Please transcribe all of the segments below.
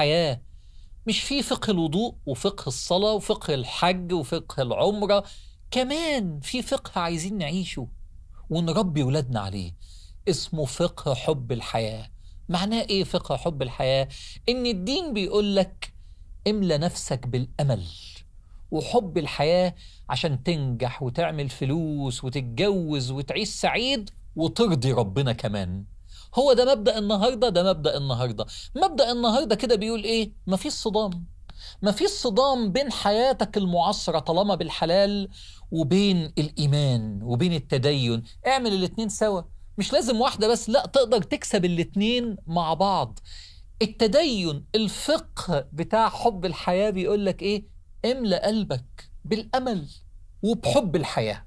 الحياة مش في فقه الوضوء وفقه الصلاة وفقه الحج وفقه العمرة كمان في فقه عايزين نعيشه ونربي ولادنا عليه اسمه فقه حب الحياة معناه ايه فقه حب الحياة ان الدين بيقول لك املى نفسك بالامل وحب الحياة عشان تنجح وتعمل فلوس وتتجوز وتعيش سعيد وترضي ربنا كمان هو ده مبدا النهارده ده مبدا النهارده مبدا النهارده كده بيقول ايه مفيش صدام مفيش صدام بين حياتك المعاصره طالما بالحلال وبين الايمان وبين التدين اعمل الاتنين سوا مش لازم واحده بس لا تقدر تكسب الاتنين مع بعض التدين الفقه بتاع حب الحياه بيقول لك ايه املا قلبك بالامل وبحب الحياه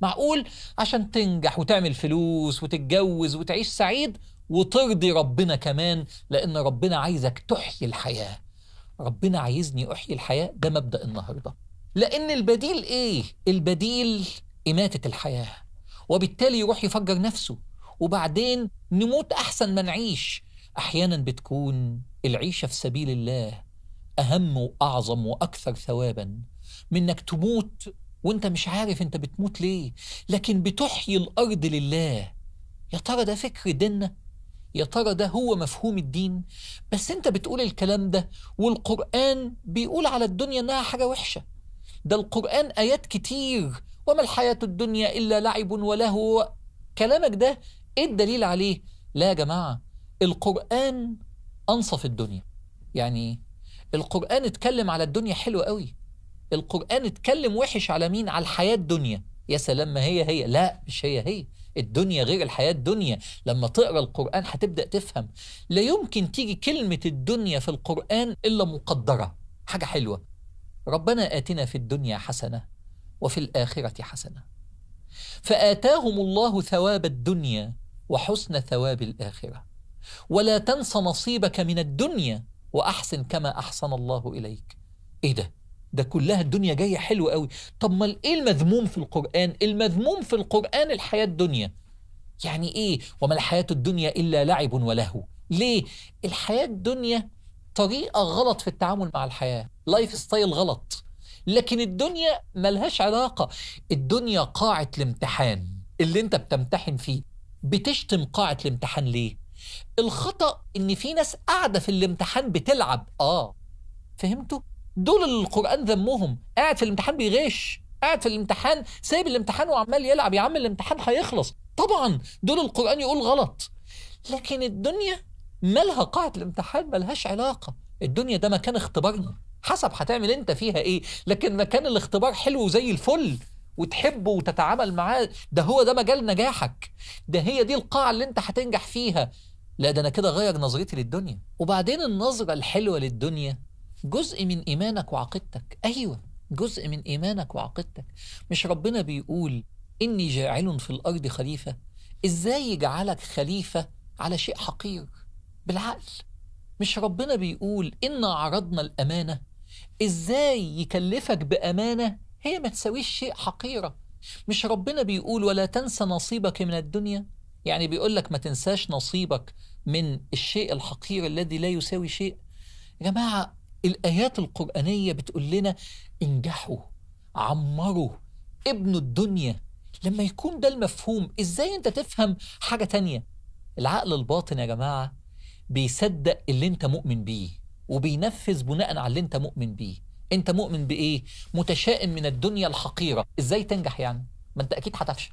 معقول عشان تنجح وتعمل فلوس وتتجوز وتعيش سعيد وترضي ربنا كمان لأن ربنا عايزك تحيي الحياة ربنا عايزني أحيي الحياة ده مبدأ النهاردة لأن البديل إيه؟ البديل إماتة الحياة وبالتالي يروح يفجر نفسه وبعدين نموت أحسن ما نعيش أحيانا بتكون العيشة في سبيل الله أهم وأعظم وأكثر ثوابا من إنك تموت وانت مش عارف انت بتموت ليه لكن بتحيي الارض لله يا ترى ده فكر ديننا يا ترى ده هو مفهوم الدين بس انت بتقول الكلام ده والقرآن بيقول على الدنيا انها حاجة وحشة ده القرآن آيات كتير وما الحياة الدنيا إلا لعب ولهو كلامك ده ايه الدليل عليه لا يا جماعة القرآن أنصف الدنيا يعني القرآن اتكلم على الدنيا حلوة قوي القرآن اتكلم وحش على مين على الحياة الدنيا يا سلام ما هي هي لا مش هي هي الدنيا غير الحياة الدنيا لما تقرأ القرآن هتبدأ تفهم لا يمكن تيجي كلمة الدنيا في القرآن إلا مقدرة حاجة حلوة ربنا آتنا في الدنيا حسنة وفي الآخرة حسنة فآتاهم الله ثواب الدنيا وحسن ثواب الآخرة ولا تنس نصيبك من الدنيا وأحسن كما أحسن الله إليك إيه ده؟ ده كلها الدنيا جايه حلوه قوي طب ما ايه المذموم في القران المذموم في القران الحياه الدنيا يعني ايه وما الحياه الدنيا الا لعب ولهو ليه الحياه الدنيا طريقه غلط في التعامل مع الحياه لايف ستايل غلط لكن الدنيا ملهاش علاقه الدنيا قاعه الامتحان اللي انت بتمتحن فيه بتشتم قاعه الامتحان ليه الخطا ان في ناس قاعده في الامتحان بتلعب اه فهمتوا دول القرآن ذمهم قاعد في الامتحان بيغش قاعد في الامتحان سايب الامتحان وعمال يلعب يا عم الامتحان هيخلص طبعا دول القرآن يقول غلط لكن الدنيا مالها قاعة الامتحان مالهاش علاقة الدنيا ده مكان اختبارنا حسب هتعمل انت فيها ايه لكن مكان الاختبار حلو زي الفل وتحبه وتتعامل معاه ده هو ده مجال نجاحك ده هي دي القاعة اللي انت هتنجح فيها لا ده انا كده غير نظرتي للدنيا وبعدين النظرة الحلوة للدنيا جزء من إيمانك وعقيدتك أيوة جزء من إيمانك وعقيدتك مش ربنا بيقول إني جاعل في الأرض خليفة إزاي يجعلك خليفة على شيء حقير بالعقل مش ربنا بيقول إن عرضنا الأمانة إزاي يكلفك بأمانة هي ما تساويش شيء حقيرة مش ربنا بيقول ولا تنسى نصيبك من الدنيا يعني بيقول لك ما تنساش نصيبك من الشيء الحقير الذي لا يساوي شيء يا جماعة الآيات القرآنية بتقول لنا انجحوا عمروا ابنوا الدنيا لما يكون ده المفهوم ازاي انت تفهم حاجة تانية العقل الباطن يا جماعة بيصدق اللي انت مؤمن بيه وبينفذ بناء على اللي انت مؤمن بيه انت مؤمن بايه متشائم من الدنيا الحقيرة ازاي تنجح يعني ما انت اكيد هتفشل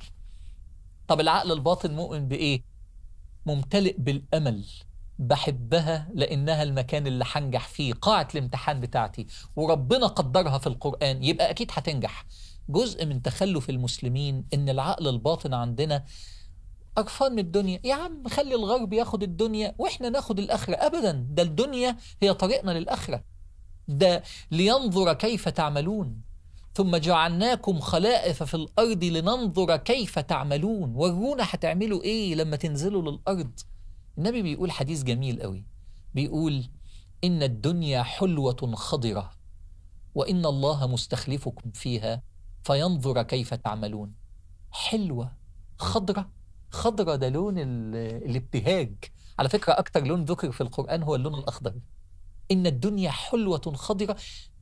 طب العقل الباطن مؤمن بايه ممتلئ بالامل بحبها لانها المكان اللي هنجح فيه قاعه الامتحان بتاعتي وربنا قدرها في القران يبقى اكيد هتنجح جزء من تخلف المسلمين ان العقل الباطن عندنا قرفان من الدنيا يا عم خلي الغرب ياخد الدنيا واحنا ناخد الاخره ابدا ده الدنيا هي طريقنا للاخره ده لينظر كيف تعملون ثم جعلناكم خلائف في الارض لننظر كيف تعملون ورونا هتعملوا ايه لما تنزلوا للارض النبي بيقول حديث جميل قوي بيقول إن الدنيا حلوة خضرة وإن الله مستخلفكم فيها فينظر كيف تعملون حلوة خضرة خضرة ده لون الابتهاج على فكرة أكتر لون ذكر في القرآن هو اللون الأخضر إن الدنيا حلوة خضرة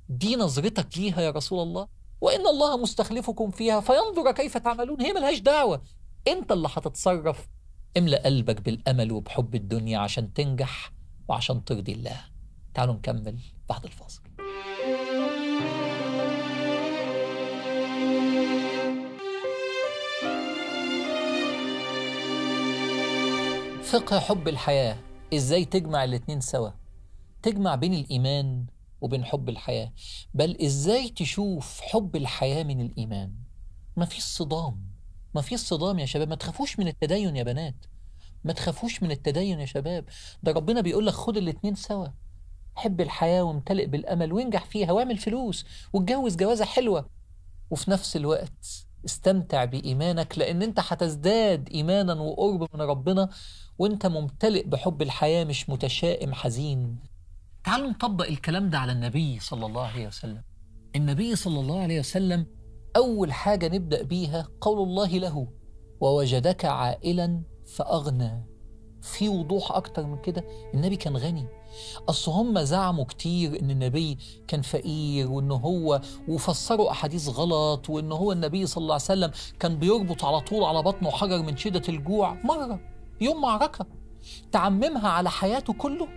دي نظرتك ليها يا رسول الله وإن الله مستخلفكم فيها فينظر كيف تعملون هي ملهاش دعوة أنت اللي هتتصرف املأ قلبك بالأمل وبحب الدنيا عشان تنجح وعشان ترضي الله تعالوا نكمل بعد الفاصل فقه حب الحياة إزاي تجمع الاتنين سوا تجمع بين الإيمان وبين حب الحياة بل إزاي تشوف حب الحياة من الإيمان مفيش صدام ما في صدام يا شباب ما تخافوش من التدين يا بنات ما تخافوش من التدين يا شباب ده ربنا بيقول لك خد الاثنين سوا حب الحياة وامتلئ بالأمل وانجح فيها واعمل فلوس واتجوز جوازة حلوة وفي نفس الوقت استمتع بإيمانك لأن أنت هتزداد إيمانا وقرب من ربنا وأنت ممتلئ بحب الحياة مش متشائم حزين تعالوا نطبق الكلام ده على النبي صلى الله عليه وسلم النبي صلى الله عليه وسلم أول حاجة نبدأ بيها قول الله له ووجدك عائلا فأغنى في وضوح أكتر من كده النبي كان غني أصل هم زعموا كتير إن النبي كان فقير وإن هو وفسروا أحاديث غلط وإن هو النبي صلى الله عليه وسلم كان بيربط على طول على بطنه حجر من شدة الجوع مرة يوم معركة تعممها على حياته كله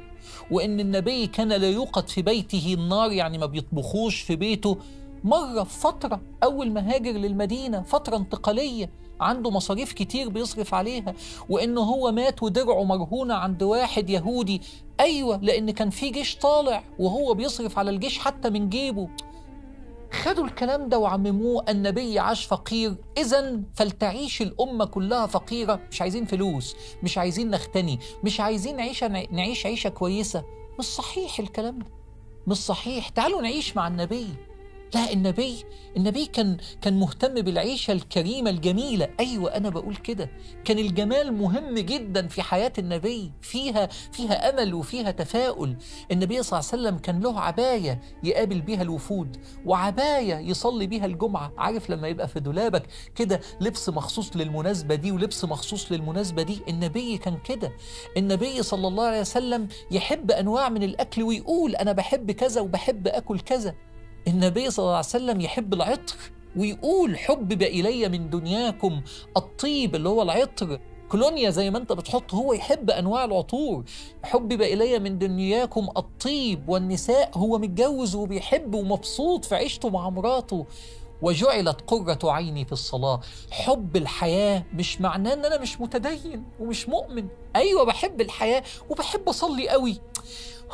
وإن النبي كان لا يوقد في بيته النار يعني ما بيطبخوش في بيته مرة في فترة أول ما هاجر للمدينة فترة انتقالية عنده مصاريف كتير بيصرف عليها وإنه هو مات ودرعه مرهونة عند واحد يهودي أيوة لأن كان في جيش طالع وهو بيصرف على الجيش حتى من جيبه خدوا الكلام ده وعمموه النبي عاش فقير اذا فلتعيش الامه كلها فقيره مش عايزين فلوس مش عايزين نغتني مش عايزين عيشه نعيش عيشه كويسه مش صحيح الكلام ده مش صحيح تعالوا نعيش مع النبي لا النبي النبي كان كان مهتم بالعيشه الكريمه الجميله ايوه انا بقول كده كان الجمال مهم جدا في حياه النبي فيها فيها امل وفيها تفاؤل النبي صلى الله عليه وسلم كان له عبايه يقابل بيها الوفود وعبايه يصلي بيها الجمعه عارف لما يبقى في دولابك كده لبس مخصوص للمناسبه دي ولبس مخصوص للمناسبه دي النبي كان كده النبي صلى الله عليه وسلم يحب انواع من الاكل ويقول انا بحب كذا وبحب اكل كذا النبي صلى الله عليه وسلم يحب العطر ويقول حبب إلي من دنياكم الطيب اللي هو العطر كولونيا زي ما انت بتحط هو يحب انواع العطور حبب الي من دنياكم الطيب والنساء هو متجوز وبيحب ومبسوط في عيشته مع مراته وجعلت قرة عيني في الصلاة حب الحياة مش معناه ان انا مش متدين ومش مؤمن ايوه بحب الحياة وبحب اصلي قوي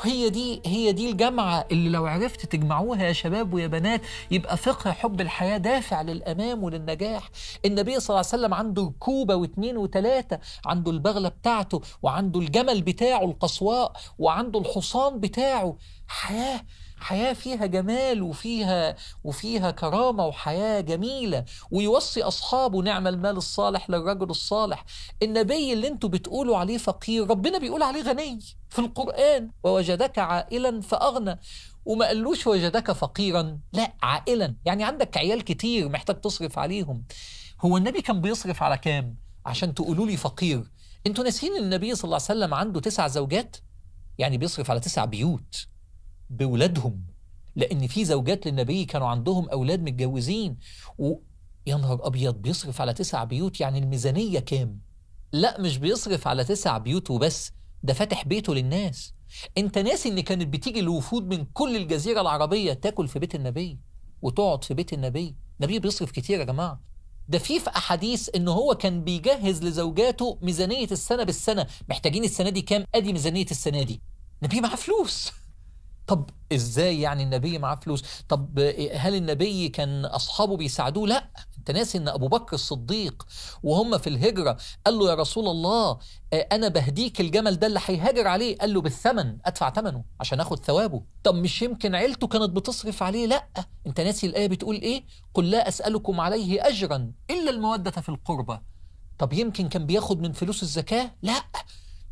هي دي هي دي الجامعه اللي لو عرفت تجمعوها يا شباب ويا بنات يبقى فقه حب الحياه دافع للامام وللنجاح النبي صلى الله عليه وسلم عنده الكوبه واثنين وثلاثه عنده البغله بتاعته وعنده الجمل بتاعه القصواء وعنده الحصان بتاعه حياه حياه فيها جمال وفيها وفيها كرامه وحياه جميله ويوصي اصحابه نعم المال الصالح للرجل الصالح النبي اللي انتوا بتقولوا عليه فقير ربنا بيقول عليه غني في القران ووجدك عائلا فاغنى وما قالوش وجدك فقيرا لا عائلا يعني عندك عيال كتير محتاج تصرف عليهم هو النبي كان بيصرف على كام عشان تقولوا لي فقير انتوا ناسين النبي صلى الله عليه وسلم عنده تسع زوجات يعني بيصرف على تسع بيوت بولادهم لأن في زوجات للنبي كانوا عندهم أولاد متجوزين ويا نهار أبيض بيصرف على تسع بيوت يعني الميزانية كام؟ لا مش بيصرف على تسع بيوت وبس ده فاتح بيته للناس انت ناسي ان كانت بتيجي الوفود من كل الجزيرة العربية تاكل في بيت النبي وتقعد في بيت النبي النبي بيصرف كتير يا جماعة ده في في احاديث ان هو كان بيجهز لزوجاته ميزانية السنة بالسنة محتاجين السنة دي كام ادي ميزانية السنة دي نبي معاه فلوس طب ازاي يعني النبي معاه فلوس طب هل النبي كان اصحابه بيساعدوه لا انت ناسي ان ابو بكر الصديق وهم في الهجره قال له يا رسول الله آه، انا بهديك الجمل ده اللي هيهاجر عليه قال له بالثمن ادفع ثمنه عشان اخد ثوابه طب مش يمكن عيلته كانت بتصرف عليه لا انت ناسي الايه بتقول ايه قل لا اسالكم عليه اجرا الا الموده في القربى طب يمكن كان بياخد من فلوس الزكاه لا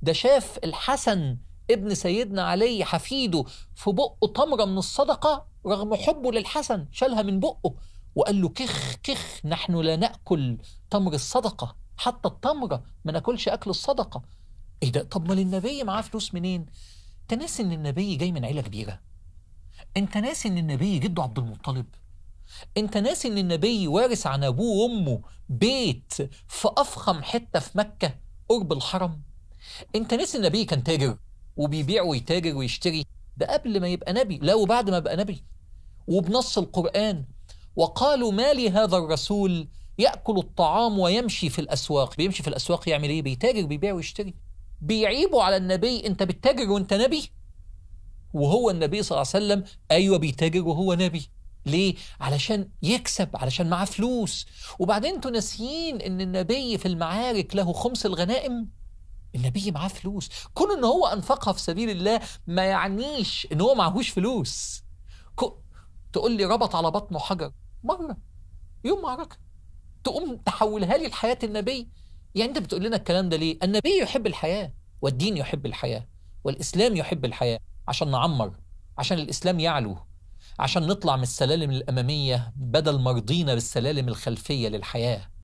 ده شاف الحسن ابن سيدنا علي حفيده في بقه تمرة من الصدقة رغم حبه للحسن شالها من بقه وقال له كخ كخ نحن لا نأكل تمر الصدقة حتى التمرة ما ناكلش أكل الصدقة إيه ده طب ما للنبي معاه فلوس منين أنت ناسي إن النبي جاي من عيلة كبيرة أنت ناسي إن النبي جده عبد المطلب انت ناسي ان النبي وارث عن ابوه وامه بيت في افخم حته في مكه قرب الحرم انت ناسي النبي كان تاجر وبيبيع ويتاجر ويشتري ده قبل ما يبقى نبي لا وبعد ما بقى نبي وبنص القرآن وقالوا ما لهذا الرسول يأكل الطعام ويمشي في الأسواق بيمشي في الأسواق يعمل إيه بيتاجر بيبيع ويشتري بيعيبوا على النبي أنت بتتاجر وأنت نبي وهو النبي صلى الله عليه وسلم أيوة بيتاجر وهو نبي ليه؟ علشان يكسب علشان معاه فلوس وبعدين انتوا ناسيين ان النبي في المعارك له خمس الغنائم النبي معاه فلوس كون ان هو انفقها في سبيل الله ما يعنيش ان هو معهوش فلوس كو... تقول لي ربط على بطنه حجر مره يوم معركه تقوم تحولها لي لحياه النبي يعني انت بتقول لنا الكلام ده ليه النبي يحب الحياه والدين يحب الحياه والاسلام يحب الحياه عشان نعمر عشان الاسلام يعلو عشان نطلع من السلالم الاماميه بدل مرضينا بالسلالم الخلفيه للحياه